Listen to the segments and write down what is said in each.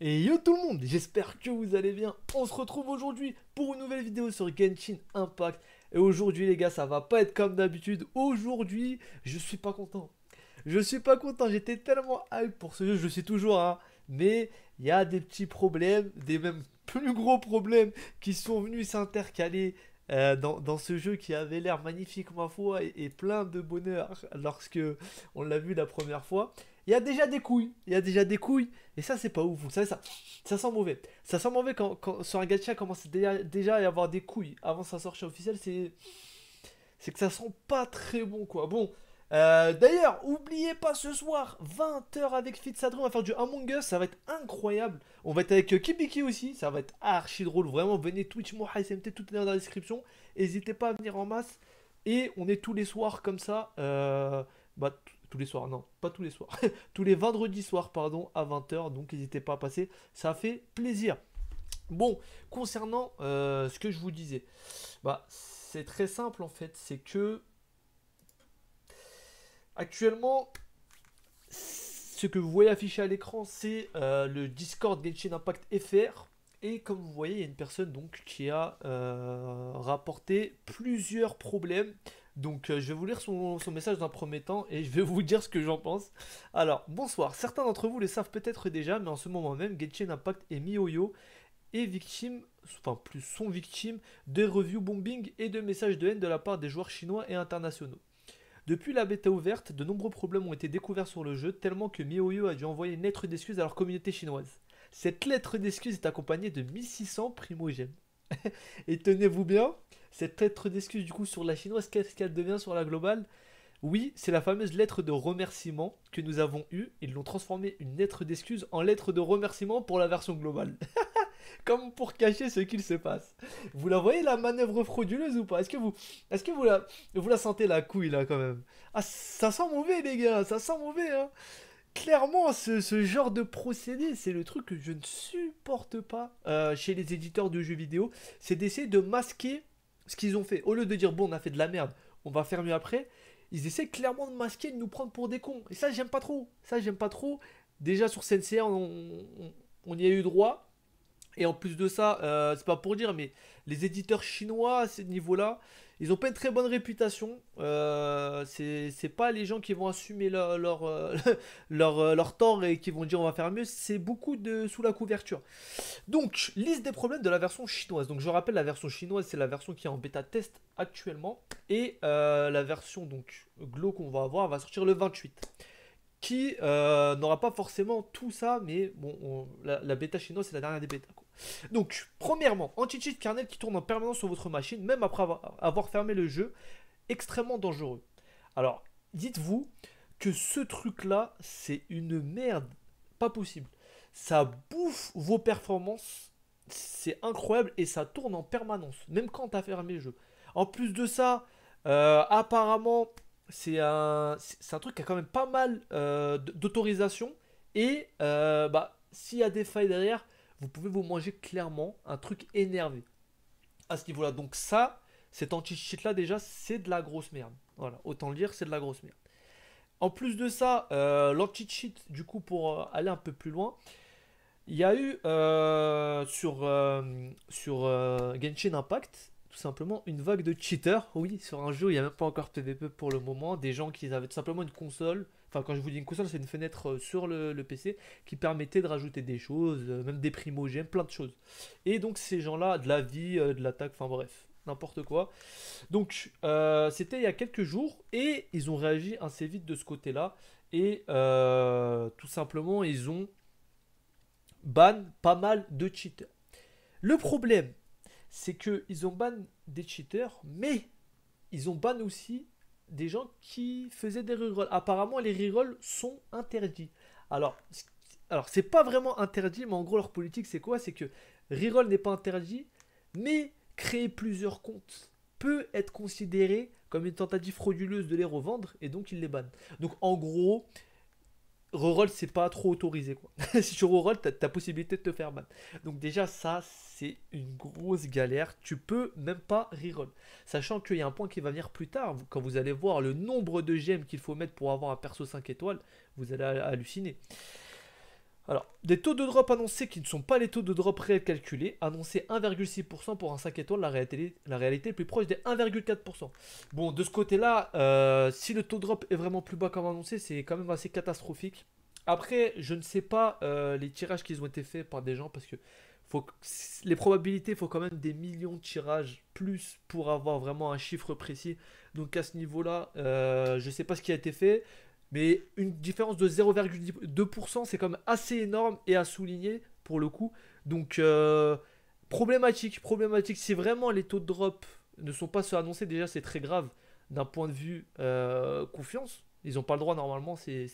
Et yo tout le monde, j'espère que vous allez bien. On se retrouve aujourd'hui pour une nouvelle vidéo sur Genshin Impact. Et aujourd'hui les gars, ça va pas être comme d'habitude. Aujourd'hui, je suis pas content. Je suis pas content, j'étais tellement hype pour ce jeu, je suis toujours hein. Mais il y a des petits problèmes, des même plus gros problèmes qui sont venus s'intercaler euh, dans, ce jeu qui avait l'air magnifique ma foi et, et plein de bonheur lorsque on l'a vu la première fois il y a déjà des couilles. Il y a déjà des couilles. Et ça, c'est pas ouf. Vous savez, ça, ça sent mauvais. Ça sent mauvais quand, sur un gacha commence déjà, à y avoir des couilles avant sa sortie officielle. C'est, c'est que ça sent pas très bon, quoi. Bon. Euh, d'ailleurs, oubliez pas ce soir, 20h avec Fitzadro, on va faire du Among Us, ça va être incroyable. On va être avec euh, Kibiki aussi, ça va être archi drôle. Vraiment, venez Twitch, moi, SMT, tout est dans la description. N'hésitez pas à venir en masse. Et on est tous les soirs comme ça. Euh, bah, tous les soirs, non, pas tous les soirs, tous les vendredis soirs, pardon, à 20h, donc n'hésitez pas à passer, ça fait plaisir. Bon, concernant euh, ce que je vous disais, bah, c'est très simple en fait, c'est que actuellement, ce que vous voyez affiché à l'écran, c'est euh, le Discord Genshin Impact FR. Et comme vous voyez, il y a une personne donc qui a euh, rapporté plusieurs problèmes donc euh, je vais vous lire son, message d'un premier temps et je vais vous dire ce que j'en pense. Alors, bonsoir. Certains d'entre vous le savent peut-être déjà, mais en ce moment même, Genshin Impact et Mioyo est victime, enfin plus sont victimes, de review bombing et de messages de haine de la part des joueurs chinois et internationaux. Depuis la bêta ouverte, de nombreux problèmes ont été découverts sur le jeu, tellement que Mioyo a dû envoyer une lettre d'excuse à leur communauté chinoise. Cette lettre d'excuse est accompagnée de 1600 primogènes. et tenez-vous bien, cette lettre d'excuse du coup sur la chinoise, qu'est-ce qu'elle devient sur la globale Oui, c'est la fameuse lettre de remerciement que nous avons eue. Ils l'ont transformée une lettre d'excuse en lettre de remerciement pour la version globale. Comme pour cacher ce qu'il se passe. Vous la voyez la manœuvre frauduleuse ou pas Est-ce que, vous, est que vous, la, vous la sentez la couille là quand même Ah ça sent mauvais les gars, ça sent mauvais hein clairement, ce, ce, genre de procédé, c'est le truc que je ne supporte pas euh, chez les éditeurs de jeux vidéo. C'est d'essayer de masquer ce qu'ils ont fait, au lieu de dire bon, on a fait de la merde, on va faire mieux après, ils essaient clairement de masquer, de nous prendre pour des cons. Et ça, j'aime pas trop. Ça, j'aime pas trop. Déjà sur Sensei on, on y a eu droit. Et en plus de ça, euh, c'est pas pour dire, mais les éditeurs chinois à ce niveau-là, ils ont pas une très bonne réputation. Euh, c'est pas les gens qui vont assumer leur, euh, leur, tort et qui vont dire on va faire mieux. C'est beaucoup de sous la couverture. Donc, liste des problèmes de la version chinoise. Donc, je rappelle, la version chinoise, c'est la version qui est en bêta test actuellement. Et la version donc Glow qu'on va avoir va sortir le 28 qui n'aura pas forcément tout ça, mais bon, la, bêta chinoise, c'est la dernière des bêtas. Donc, premièrement, anti-cheat kernel qui tourne en permanence sur votre machine, même après avoir fermé le jeu, extrêmement dangereux. Alors, dites-vous que ce truc-là, c'est une merde, pas possible. Ça bouffe vos performances, c'est incroyable et ça tourne en permanence, même quand tu as fermé le jeu. En plus de ça, euh, apparemment, c'est un, truc qui a quand même pas mal euh, d'autorisation et euh, bah, s'il y a des failles derrière, vous pouvez vous manger clairement un truc énervé. À ce niveau-là, donc ça, cet anti-cheat là déjà, c'est de la grosse merde. Voilà, autant le dire, c'est de la grosse merde. En plus de ça, euh, l'anti-cheat, du coup, pour euh, aller un peu plus loin, il y a eu euh, sur, sur Genshin Impact, tout simplement, une vague de cheaters. Oui, sur un jeu, il n'y a même pas encore PvP pour le moment. Des gens qui avaient tout simplement une console, Enfin, quand je vous dis une console, c'est une fenêtre euh, sur le, PC qui permettait de rajouter des choses, euh, même des primogènes, plein de choses. Et donc, ces gens-là, de la vie, euh, de l'attaque, enfin bref, n'importe quoi. Donc, c'était il y a quelques jours et ils ont réagi assez vite de ce côté-là. Et tout simplement, ils ont ban pas mal de cheaters. Le problème, c'est qu'ils ont ban des cheaters, mais ils ont ban aussi des gens qui faisaient des rerolls. Apparemment, les rerolls sont interdits. Alors, alors c'est pas vraiment interdit, mais en gros, leur politique, c'est quoi C'est que reroll n'est pas interdit, mais créer plusieurs comptes peut être considéré comme une tentative frauduleuse de les revendre, et donc ils les bannent. Donc, en gros, reroll, c'est pas trop autorisé. Quoi. si tu reroll, tu as, possibilité de te faire ban. Donc, déjà, ça, c'est une grosse galère. Tu peux même pas reroll. Sachant qu'il y a un point qui va venir plus tard. Quand vous allez voir le nombre de gemmes qu'il faut mettre pour avoir un perso 5 étoiles, vous allez halluciner. Alors, des taux de drop annoncés qui ne sont pas les taux de drop réels calculés, annoncés 1,6% pour un 5 étoiles, la réalité, la réalité est plus proche des 1,4%. Bon, de ce côté-là, euh, si le taux de drop est vraiment plus bas comme annoncé, c'est quand même assez catastrophique. Après, je ne sais pas euh, les tirages qui ont été faits par des gens parce que faut, les probabilités, faut quand même des millions de tirages plus pour avoir vraiment un chiffre précis. Donc à ce niveau-là, euh, je ne sais pas ce qui a été fait, mais une différence de 0,2%, c'est quand même assez énorme et à souligner pour le coup. Donc euh, problématique, problématique. Si vraiment les taux de drop ne sont pas annoncés, déjà c'est très grave d'un point de vue euh, confiance. Ils n'ont pas le droit normalement, c'est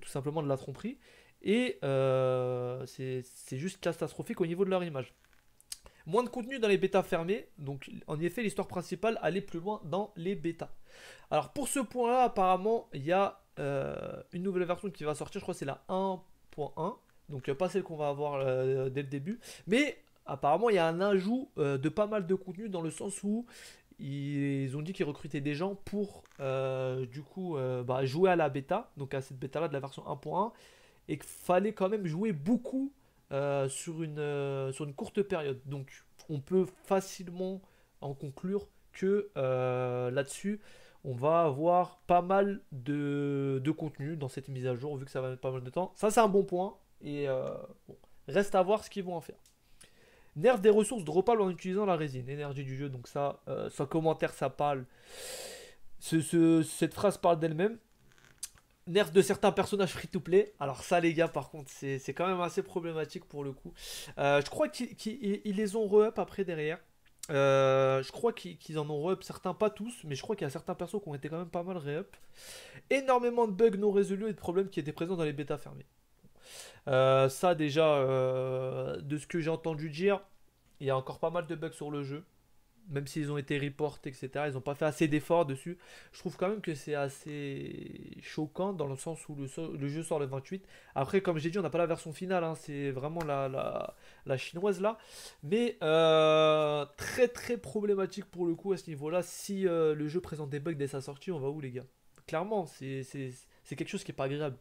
tout simplement de la tromperie. Et euh, c'est juste catastrophique au niveau de leur image. Moins de contenu dans les bêtas fermées, donc en effet l'histoire principale allait plus loin dans les bêtas. Alors pour ce point-là, apparemment, il y a euh, une nouvelle version qui va sortir, je crois que c'est la 1.1, donc euh, pas celle qu'on va avoir dès le début, mais apparemment il y a un ajout de pas mal de contenu dans le sens où ils ont dit qu'ils recrutaient des gens pour du coup bah, jouer à la bêta, donc à cette bêta là de la version 1.1 et qu'il fallait quand même jouer beaucoup euh, sur, une, euh, sur une courte période. Donc on peut facilement en conclure que euh, là-dessus, on va avoir pas mal de, contenu dans cette mise à jour, vu que ça va mettre pas mal de temps. Ça, c'est un bon point. Et reste à voir ce qu'ils vont en faire. Nerf des ressources droppables en utilisant la résine, énergie du jeu. Donc ça, ça commentaire, ça parle. ce, cette phrase parle d'elle-même nerf de certains personnages free-to-play. Alors ça les gars par contre c'est quand même assez problématique pour le coup. Euh, je crois qu'ils les ont re-up après derrière. Euh, je crois qu'ils en ont re-up certains, pas tous, mais je crois qu'il y a certains persos qui ont été quand même pas mal re-up. Énormément de bugs non résolus et de problèmes qui étaient présents dans les bêta fermées. Euh, ça déjà, de ce que j'ai entendu dire, il y a encore pas mal de bugs sur le jeu même s'ils ont été reportés, etc., ils n'ont pas fait assez d'efforts dessus. Je trouve quand même que c'est assez choquant dans le sens où le, jeu sort le 28. Après, comme j'ai dit, on n'a pas la version finale, hein, c'est vraiment la, la, chinoise là. Mais euh, très très problématique pour le coup à ce niveau-là. Si euh, le jeu présente des bugs dès sa sortie, on va où les gars Clairement, c'est quelque chose qui n'est pas agréable.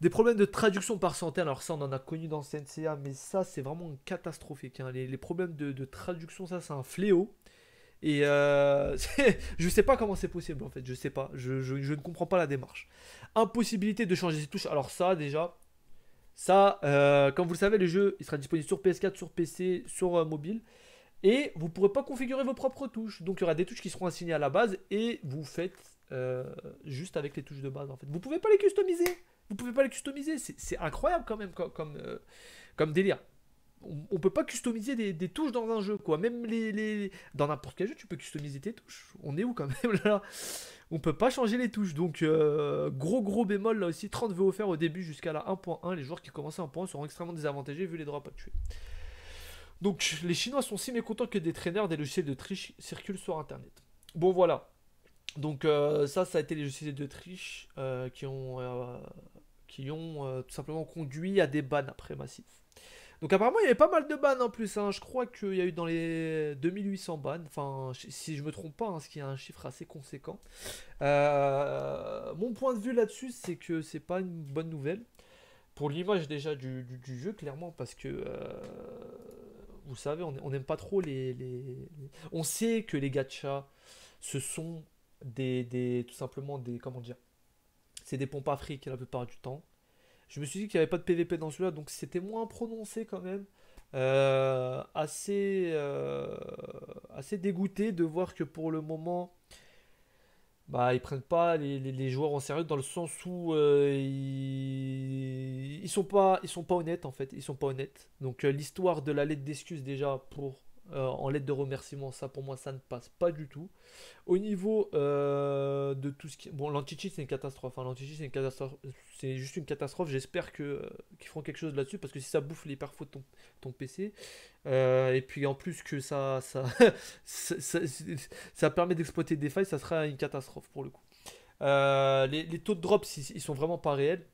Des problèmes de traduction par centaines. Alors ça, on en a connu dans CNCA, mais ça, c'est vraiment catastrophique. Hein. Les, problèmes de, traduction, ça, c'est un fléau. Et euh, je sais pas comment c'est possible en fait, je sais pas, je, ne comprends pas la démarche. Impossibilité de changer ses touches, alors ça déjà, ça, euh, comme vous le savez, le jeu il sera disponible sur PS4, sur PC, sur euh, mobile. Et vous pourrez pas configurer vos propres touches. Donc il y aura des touches qui seront assignées à la base et vous faites euh, juste avec les touches de base en fait. Vous pouvez pas les customiser. Vous pouvez pas les customiser. C'est incroyable quand même euh, comme, délire. On, peut pas customiser des, touches dans un jeu, quoi. Même les, dans n'importe quel jeu, tu peux customiser tes touches. On est où quand même là On peut pas changer les touches. Donc euh, gros gros bémol là aussi. 30 vœux offerts au début jusqu'à la 1.1. Les joueurs qui commencent à 1.1 seront extrêmement désavantagés vu les droits pas tués. Donc les Chinois sont si mécontents que des traîneurs des logiciels de triche circulent sur Internet. Bon voilà. Donc euh, ça, ça a été les logiciels de triche qui ont qui ont euh, tout simplement conduit à des bans après massif. Donc apparemment il y avait pas mal de bans en plus, hein. je crois qu'il y a eu dans les 2800 bans. enfin si je me trompe pas, hein, ce qui est un chiffre assez conséquent. Euh, mon point de vue là-dessus c'est que c'est pas une bonne nouvelle, pour l'image déjà du, jeu clairement, parce que euh, vous savez on n'aime pas trop les, On sait que les gachas ce sont des, des tout simplement des... comment dire c'est des pompes à la plupart du temps. Je me suis dit qu'il n'y avait pas de PVP dans celui-là, donc c'était moins prononcé quand même. Euh, assez, euh, assez dégoûté de voir que pour le moment, bah, ils prennent pas les, joueurs en sérieux dans le sens où euh, ils, ils, sont pas, ils sont pas honnêtes en fait, ils sont pas honnêtes. Donc l'histoire de la lettre d'excuse déjà pour euh, en lettre de remerciement. Ça, pour moi, ça ne passe pas du tout. Au niveau euh, de tout ce qui. Bon, lanti c'est une catastrophe. enfin lanti c'est une catastrophe. C'est juste une catastrophe. J'espère euh, qu'ils feront quelque chose là-dessus parce que si ça bouffe les perfos de ton, PC. et puis en plus que ça, ça, ça, permet d'exploiter des failles, ça sera une catastrophe pour le coup. Les, taux de drop, ils, ils sont vraiment pas réels.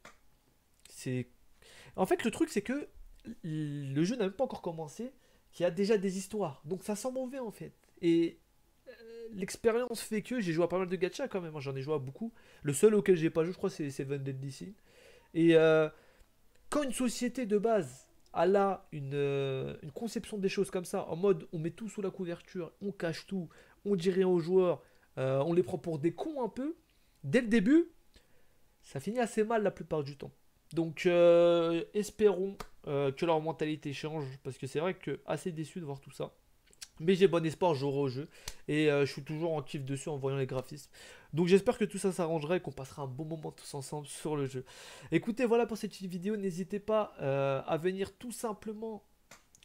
C'est. En fait, le truc, c'est que le jeu n'a même pas encore commencé qui a déjà des histoires. Donc ça sent mauvais en fait. Et euh, l'expérience fait que j'ai joué à pas mal de gacha quand même, hein. j'en ai joué à beaucoup. Le seul auquel j'ai pas joué, je crois, c'est Seven Deadly Sin. Et euh, quand une société de base a là une, euh, une, conception des choses comme ça, en mode on met tout sous la couverture, on cache tout, on dit rien aux joueurs, on les prend pour des cons un peu, dès le début, ça finit assez mal la plupart du temps. Donc espérons euh, que leur mentalité change, parce que c'est vrai que assez déçu de voir tout ça. Mais j'ai bon espoir, j'aurai au jeu. Et euh, je suis toujours en kiff dessus en voyant les graphismes. Donc j'espère que tout ça S'arrangerait et qu'on passera un bon moment tous ensemble sur le jeu. Écoutez, voilà pour cette petite vidéo. N'hésitez pas euh, à venir tout simplement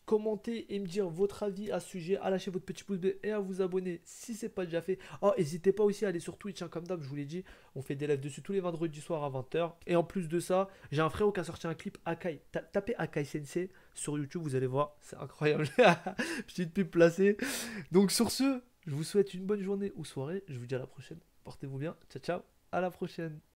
commenter et me dire votre avis à ce sujet, à lâcher votre petit pouce bleu et à vous abonner si c'est pas déjà fait. Oh, n'hésitez pas aussi à aller sur Twitch, hein, comme d'hab, je vous l'ai dit, on fait des lives dessus tous les vendredis soir à 20h. Et en plus de ça, j'ai un frère qui a sorti un clip Akai. tapez Akai Sensei sur YouTube, vous allez voir, c'est incroyable. Petite pub placée. Donc sur ce, je vous souhaite une bonne journée ou soirée. Je vous dis à la prochaine. Portez-vous bien. Ciao, ciao. À la prochaine.